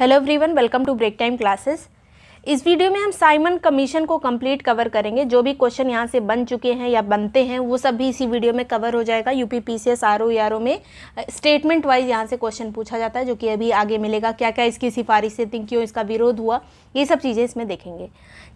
hello everyone welcome to break time classes इस वीडियो में हम साइमन कमीशन को कंप्लीट कवर करेंगे जो भी क्वेश्चन यहाँ से बन चुके हैं या बनते हैं वो सब भी इसी वीडियो में कवर हो जाएगा U P P C S R O R O में स्टेटमेंट वाइज यहाँ से क्वेश्चन पूछा जाता है जो कि अभी आगे मिलेगा क्या क्या इसकी सिफारिशें थी क्यों इसका विरोध हुआ ये सब चीज़ें इसमें देखेंगे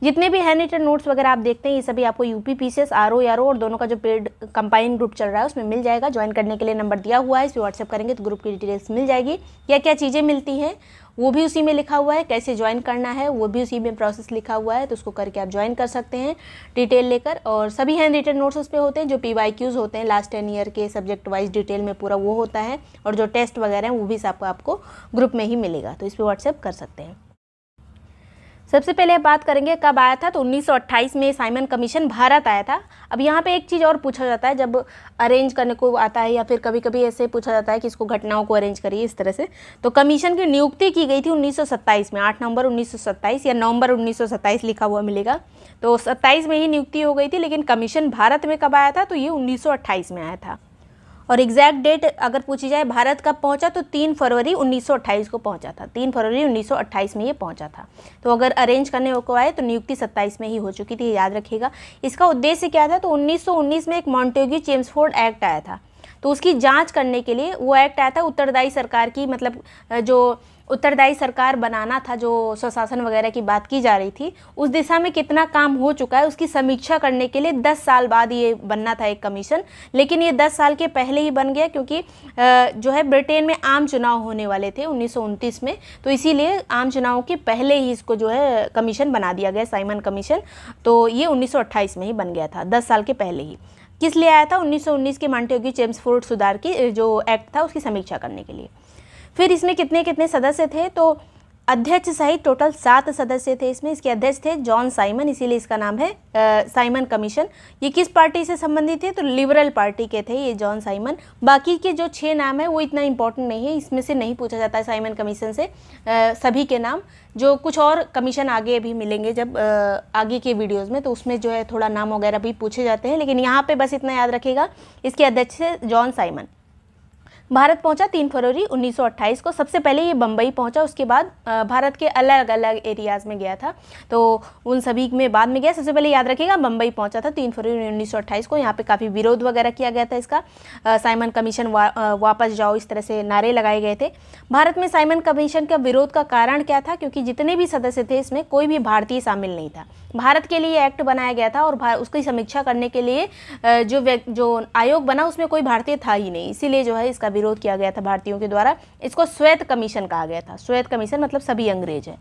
जितने भी हैंड रिटर्न नोट्स वगैरह आप देखते हैं ये सभी आपको U P P C S R O और दोनों का जो पेड कंपाइन ग्रुप चल रहा है उसमें मिल जाएगा ज्वाइन करने के लिए नंबर दिया हुआ है इस पर व्हाट्सअप करेंगे तो ग्रुप की डिटेल्स मिल जाएगी क्या क्या चीज़ें मिलती हैं वो भी उसी में लिखा हुआ है कैसे ज्वाइन करना है वो भी उसी में प्रोसेस लिखा हुआ है तो उसको करके आप ज्वाइन कर सकते हैं डिटेल लेकर और सभी हैंड रिटन नोट्स उस पर होते हैं जो पी होते हैं लास्ट टेन ईयर के सब्जेक्ट वाइज डिटेल में पूरा वो होता है और जो टेस्ट वगैरह हैं वो भी सब आपको ग्रुप में ही मिलेगा तो इस पर व्हाट्सएप कर सकते हैं सबसे पहले बात करेंगे कब आया था तो 1928 में साइमन कमीशन भारत आया था अब यहाँ पे एक चीज़ और पूछा जाता है जब अरेंज करने को आता है या फिर कभी कभी ऐसे पूछा जाता है कि इसको घटनाओं को अरेंज करिए इस तरह से तो कमीशन की नियुक्ति की गई थी 1927 में 8 नवंबर 1927 या नवंबर 1927 लिखा हुआ मिलेगा तो 27 में ही नियुक्ति हो गई थी लेकिन कमीशन भारत में कब आया था तो ये उन्नीस में आया था और एग्जैक्ट डेट अगर पूछी जाए भारत कब पहुंचा तो तीन फरवरी 1928 को पहुंचा था तीन फरवरी 1928 में ये पहुंचा था तो अगर अरेंज करने को आए तो नियुक्ति 27 में ही हो चुकी थी याद रखिएगा इसका उद्देश्य क्या था तो 1919 में एक मॉन्टेगी चेम्सफोर्ड एक्ट आया था तो उसकी जांच करने के लिए वो एक्ट आया था उत्तरदायी सरकार की मतलब जो उत्तरदायी सरकार बनाना था जो स्वशासन वगैरह की बात की जा रही थी उस दिशा में कितना काम हो चुका है उसकी समीक्षा करने के लिए दस साल बाद ये बनना था एक कमीशन लेकिन ये दस साल के पहले ही बन गया क्योंकि जो है ब्रिटेन में आम चुनाव होने वाले थे उन्नीस में तो इसीलिए आम चुनाव के पहले ही इसको जो है कमीशन बना दिया गया साइमन कमीशन तो ये उन्नीस में ही बन गया था दस साल के पहले ही किस लिए आया था 1919 के मांटेगी चेम्सफोर्ड सुधार की जो एक्ट था उसकी समीक्षा करने के लिए फिर इसमें कितने कितने सदस्य थे तो अध्यक्ष सहित टोटल सात सदस्य थे इसमें इसके अध्यक्ष थे जॉन साइमन इसीलिए इसका नाम है आ, साइमन कमीशन ये किस पार्टी से संबंधित थे तो लिबरल पार्टी के थे ये जॉन साइमन बाकी के जो छः नाम है वो इतना इम्पोर्टेंट नहीं है इसमें से नहीं पूछा जाता है साइमन कमीशन से आ, सभी के नाम जो कुछ और कमीशन आगे भी मिलेंगे जब आ, आगे के वीडियोज़ में तो उसमें जो है थोड़ा नाम वगैरह भी पूछे जाते हैं लेकिन यहाँ पर बस इतना याद रखेगा इसके अध्यक्ष थे जॉन साइमन भारत पहुंचा तीन फरवरी 1928 को सबसे पहले ये बम्बई पहुंचा उसके बाद भारत के अलग अलग एरियाज़ में गया था तो उन सभी में बाद में गया सबसे पहले याद रखिएगा बम्बई पहुंचा था तीन फरवरी 1928 को यहाँ पे काफ़ी विरोध वगैरह किया गया था इसका साइमन कमीशन वा, वापस जाओ इस तरह से नारे लगाए गए थे भारत में साइमन कमीशन का विरोध का कारण क्या था क्योंकि जितने भी सदस्य थे इसमें कोई भी भारतीय शामिल नहीं था भारत के लिए एक्ट बनाया गया था और उसकी समीक्षा करने के लिए जो जो आयोग बना उसमें कोई भारतीय था ही नहीं इसीलिए जो है इसका विरोध किया गया था भारतीयों के द्वारा इसको श्वेत कमीशन कहा गया था श्वेत कमीशन मतलब सभी अंग्रेज हैं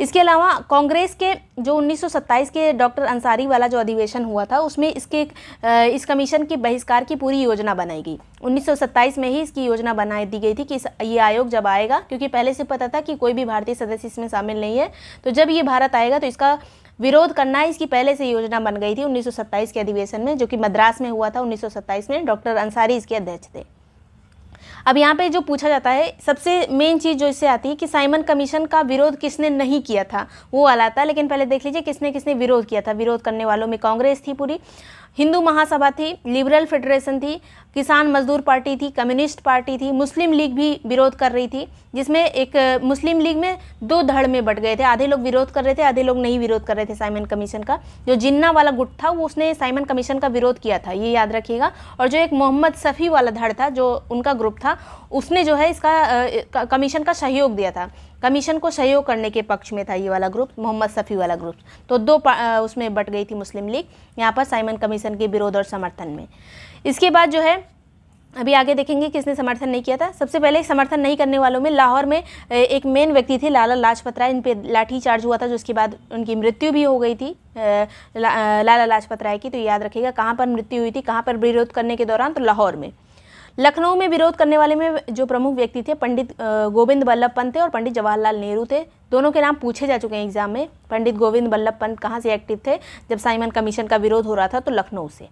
इसके अलावा कांग्रेस के जो 1927 के डॉक्टर अंसारी वाला जो अधिवेशन हुआ था उसमें इसके इस कमीशन की बहिष्कार की पूरी योजना बनाई गई 1927 में ही इसकी योजना बना दी गई थी कि ये आयोग जब आएगा क्योंकि पहले से पता था कि कोई भी भारतीय सदस्य इसमें शामिल नहीं है तो जब ये भारत आएगा तो इसका विरोध करना इसकी पहले से योजना बन गई थी उन्नीस के अधिवेशन में जो कि मद्रास में हुआ था उन्नीस में डॉक्टर अंसारी इसके अध्यक्ष थे अब यहाँ पे जो पूछा जाता है सबसे मेन चीज़ जो इससे आती है कि साइमन कमीशन का विरोध किसने नहीं किया था वो वाला था लेकिन पहले देख लीजिए किसने किसने विरोध किया था विरोध करने वालों में कांग्रेस थी पूरी हिंदू महासभा थी लिबरल फेडरेशन थी किसान मजदूर पार्टी थी कम्युनिस्ट पार्टी थी मुस्लिम लीग भी विरोध कर रही थी जिसमें एक मुस्लिम लीग में दो धड़ में बट गए थे आधे लोग विरोध कर रहे थे आधे लोग नहीं विरोध कर रहे थे साइमन कमीशन का जो जिन्ना वाला गुट था वो उसने साइमन कमीशन का विरोध किया था ये याद रखिएगा और जो एक मोहम्मद सफ़ी वाला धड़ था जो उनका ग्रुप था उसने जो है इसका कमीशन का सहयोग दिया था कमीशन को सहयोग करने के पक्ष में था ये वाला ग्रुप मोहम्मद सफ़ी वाला ग्रुप तो दो उसमें बट गई थी मुस्लिम लीग यहाँ पर साइमन कमीशन के विरोध और समर्थन में इसके बाद जो है अभी आगे देखेंगे किसने समर्थन नहीं किया था सबसे पहले समर्थन नहीं करने वालों में लाहौर में एक मेन व्यक्ति थे लाला लाजपत राय इन पर लाठीचार्ज हुआ था जो उसके बाद उनकी मृत्यु भी हो गई थी लाला लाजपत राय की तो याद रखिएगा कहाँ पर मृत्यु हुई थी कहाँ पर विरोध करने के दौरान तो लाहौर में लखनऊ में विरोध करने वाले में जो प्रमुख व्यक्ति थे पंडित गोविंद बल्लभ पंत थे और पंडित जवाहरलाल नेहरू थे दोनों के नाम पूछे जा चुके हैं एग्जाम में पंडित गोविंद बल्लभ पंत कहाँ से एक्टिव थे जब साइमन कमीशन का विरोध हो रहा था तो लखनऊ से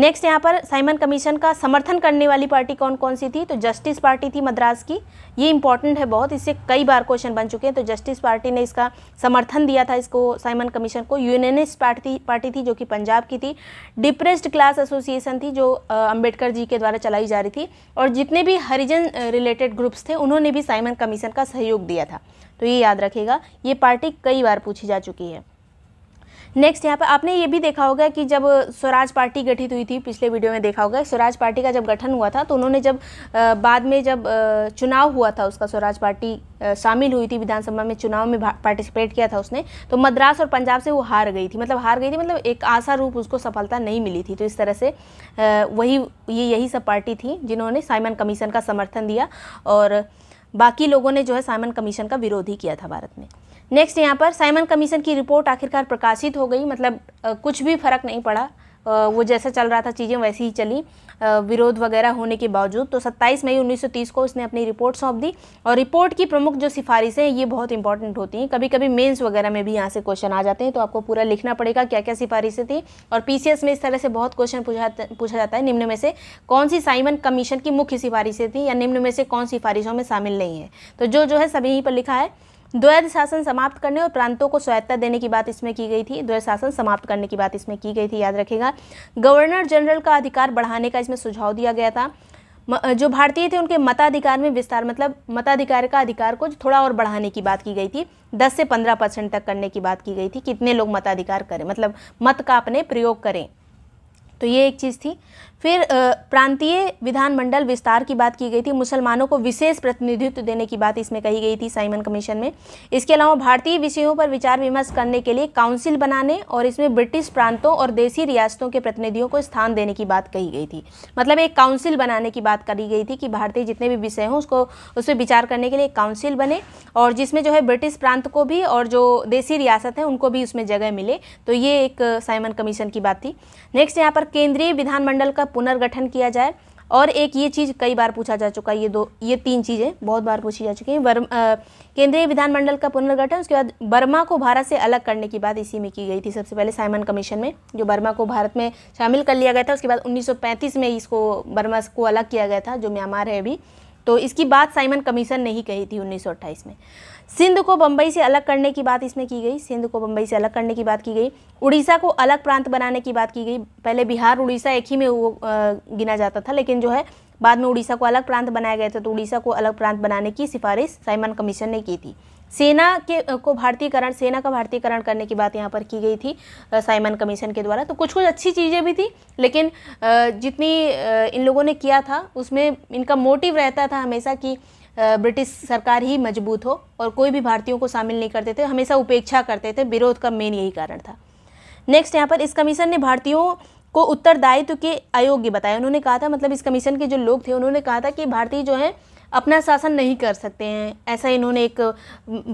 नेक्स्ट यहाँ पर साइमन कमीशन का समर्थन करने वाली पार्टी कौन कौन सी थी तो जस्टिस पार्टी थी मद्रास की ये इंपॉर्टेंट है बहुत इससे कई बार क्वेश्चन बन चुके हैं तो जस्टिस पार्टी ने इसका समर्थन दिया था इसको साइमन कमीशन को यूनियनिस्ट पार्टी पार्टी थी जो कि पंजाब की थी डिप्रेस्ड क्लास एसोसिएशन थी जो अम्बेडकर जी के द्वारा चलाई जा रही थी और जितने भी हरिजन रिलेटेड ग्रुप्स थे उन्होंने भी साइमन कमीशन का सहयोग दिया था तो ये याद रखेगा ये पार्टी कई बार पूछी जा चुकी है नेक्स्ट यहाँ पर आपने ये भी देखा होगा कि जब स्वराज पार्टी गठित हुई थी पिछले वीडियो में देखा होगा स्वराज पार्टी का जब गठन हुआ था तो उन्होंने जब बाद में जब चुनाव हुआ था उसका स्वराज पार्टी शामिल हुई थी विधानसभा में चुनाव में पार्टिसिपेट किया था उसने तो मद्रास और पंजाब से वो हार गई थी मतलब हार गई थी मतलब एक आशा रूप उसको सफलता नहीं मिली थी तो इस तरह से वही ये यही सब पार्टी थी जिन्होंने साइमन कमीशन का समर्थन दिया और बाकी लोगों ने जो है साइमन कमीशन का विरोध ही किया था भारत में नेक्स्ट यहाँ पर साइमन कमीशन की रिपोर्ट आखिरकार प्रकाशित हो गई मतलब कुछ भी फर्क नहीं पड़ा वो जैसा चल रहा था चीज़ें वैसी ही चली विरोध वगैरह होने के बावजूद तो 27 मई 1930 को उसने अपनी रिपोर्ट सौंप दी और रिपोर्ट की प्रमुख जो सिफारिशें हैं ये बहुत इंपॉर्टेंट होती हैं कभी कभी मेंस वगैरह में भी यहाँ से क्वेश्चन आ जाते हैं तो आपको पूरा लिखना पड़ेगा क्या क्या सिफारिशें थी और पी में इस तरह से बहुत क्वेश्चन पूछा पूछा जाता है निम्न में से कौन सी साइमन कमीशन की मुख्य सिफारिशें थी या निम्न में से कौन सिफारिशों में शामिल नहीं है तो जो जो है सभी पर लिखा है द्वैध शासन समाप्त करने और प्रांतों को स्वायत्ता देने की बात इसमें की गई थी द्वैध शासन समाप्त करने की बात इसमें की गई थी याद रखेगा गवर्नर जनरल का अधिकार बढ़ाने का इसमें सुझाव दिया गया था जो भारतीय थे उनके मताधिकार में विस्तार मतलब मताधिकार का अधिकार को थोड़ा और बढ़ाने की बात की गई थी 10 से 15 परसेंट तक करने की बात की गई थी कितने लोग मताधिकार करें मतलब मत का अपने प्रयोग करें तो ये एक चीज़ थी फिर प्रांतीय विधानमंडल विस्तार की बात की गई थी मुसलमानों को विशेष प्रतिनिधित्व देने की बात इसमें कही गई थी साइमन कमीशन में इसके अलावा भारतीय विषयों पर विचार विमर्श करने के लिए काउंसिल बनाने और इसमें ब्रिटिश प्रांतों और देसी रियासतों के प्रतिनिधियों को स्थान देने की बात कही गई थी मतलब एक काउंसिल बनाने की बात करी गई थी कि भारतीय जितने भी विषय हों उसको उस पर विचार करने के लिए काउंसिल बने और जिसमें जो है ब्रिटिश प्रांत को भी और जो देसी रियासत हैं उनको भी उसमें जगह मिले तो ये एक साइमन कमीशन की बात थी नेक्स्ट यहाँ पर केंद्रीय विधानमंडल का पुनर्गठन किया जाए और एक ये चीज़ कई बार पूछा जा चुका है ये दो ये तीन चीज़ें बहुत बार पूछी जा चुकी हैं वर्म केंद्रीय विधानमंडल का पुनर्गठन उसके बाद बर्मा को भारत से अलग करने की बात इसी में की गई थी सबसे पहले साइमन कमीशन में जो बर्मा को भारत में शामिल कर लिया गया था उसके बाद 1935 में इसको बर्मा को अलग किया गया था जो म्यांमार है अभी तो इसकी बात साइमन कमीशन ने ही कही थी उन्नीस में सिंध को बम्बई से अलग करने की बात इसमें की गई सिंध को बम्बई से अलग करने की बात की गई उड़ीसा को अलग प्रांत बनाने की बात की गई पहले बिहार उड़ीसा एक ही में वो गिना जाता था लेकिन जो है बाद में उड़ीसा को अलग प्रांत बनाया गया था तो उड़ीसा को अलग प्रांत बनाने की सिफारिश साइमन कमीशन ने की थी सेना के को भारतीयकरण सेना का भारतीयकरण करने की बात यहाँ पर की गई थी साइमन कमीशन के द्वारा तो कुछ कुछ अच्छी चीज़ें भी थी लेकिन जितनी इन लोगों ने किया था उसमें इनका मोटिव रहता था हमेशा कि ब्रिटिश सरकार ही मजबूत हो और कोई भी भारतीयों को शामिल नहीं करते थे हमेशा उपेक्षा करते थे विरोध का मेन यही कारण था नेक्स्ट यहाँ पर इस कमीशन ने भारतीयों को उत्तरदायित्व के अयोग्य बताया उन्होंने कहा था मतलब इस कमीशन के जो लोग थे उन्होंने कहा था कि भारतीय जो हैं अपना शासन नहीं कर सकते हैं ऐसा इन्होंने एक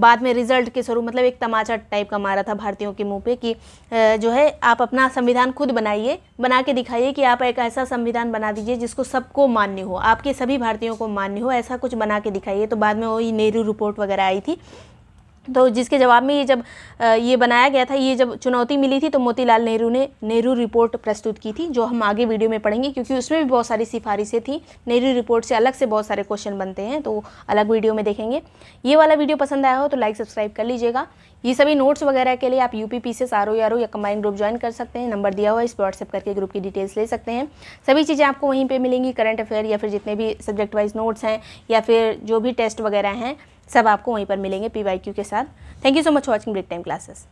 बाद में रिजल्ट के स्वरूप मतलब एक तमाचा टाइप का मारा था भारतीयों के मुंह पे कि जो है आप अपना संविधान खुद बनाइए बना के दिखाइए कि आप एक ऐसा संविधान बना दीजिए जिसको सबको मान्य हो आपके सभी भारतीयों को मान्य हो ऐसा कुछ बना के दिखाइए तो बाद में वही नेहरू रिपोर्ट वगैरह आई थी तो जिसके जवाब में ये जब ये बनाया गया था ये जब चुनौती मिली थी तो मोतीलाल नेहरू ने नेहरू रिपोर्ट प्रस्तुत की थी जो हम आगे वीडियो में पढ़ेंगे क्योंकि उसमें भी बहुत सारी सिफारिशें थी नेहरू रिपोर्ट से अलग से बहुत सारे क्वेश्चन बनते हैं तो अलग वीडियो में देखेंगे ये वाला वीडियो पसंद आया हो तो लाइक सब्सक्राइब कर लीजिएगा ये सभी नोट्स वगैरह के लिए आप यू पी से सारो यारो या कंबाइन ग्रुप ज्वाइन कर सकते हैं नंबर दिया हुआ इस पर व्हाट्सअप करके ग्रुप की डिटेल्स ले सकते हैं सभी चीज़ें आपको वहीं पर मिलेंगी करंट अफेयर या फिर जितने भी सब्जेक्ट वाइज नोट्स हैं या फिर जो भी टेस्ट वगैरह हैं सब आपको वहीं पर मिलेंगे पी के साथ thank you so much watching break time classes